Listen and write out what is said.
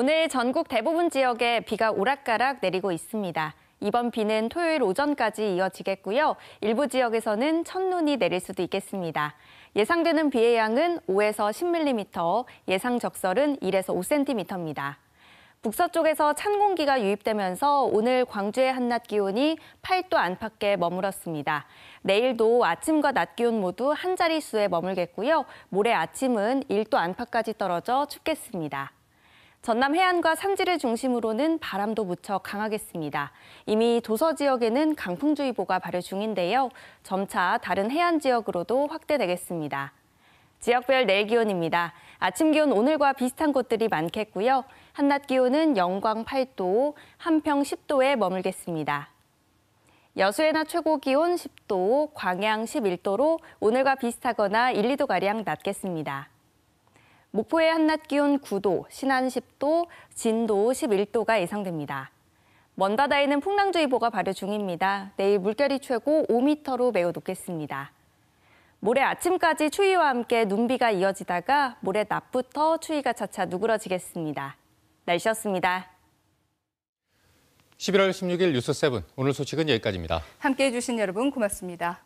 오늘 전국 대부분 지역에 비가 오락가락 내리고 있습니다. 이번 비는 토요일 오전까지 이어지겠고요. 일부 지역에서는 첫눈이 내릴 수도 있겠습니다. 예상되는 비의 양은 5에서 10mm, 예상 적설은 1에서 5cm입니다. 북서쪽에서 찬 공기가 유입되면서 오늘 광주의 한낮 기온이 8도 안팎에 머물었습니다. 내일도 아침과 낮 기온 모두 한 자릿수에 머물겠고요. 모레 아침은 1도 안팎까지 떨어져 춥겠습니다. 전남 해안과 산지를 중심으로는 바람도 무척 강하겠습니다. 이미 도서 지역에는 강풍주의보가 발효 중인데요. 점차 다른 해안 지역으로도 확대되겠습니다. 지역별 내일 기온입니다. 아침 기온 오늘과 비슷한 곳들이 많겠고요. 한낮 기온은 영광 8도, 한평 10도에 머물겠습니다. 여수의 낮 최고 기온 10도, 광양 11도로 오늘과 비슷하거나 1, 2도가량 낮겠습니다. 목포의 한낮 기온 9도, 신안 10도, 진도 11도가 예상됩니다. 먼바다에는 풍랑주의보가 발효 중입니다. 내일 물결이 최고 5m로 매우 높겠습니다. 모레 아침까지 추위와 함께 눈비가 이어지다가 모레 낮부터 추위가 차차 누그러지겠습니다. 날씨였습니다. 11월 16일 뉴스 7 오늘 소식은 여기까지입니다. 함께해 주신 여러분 고맙습니다.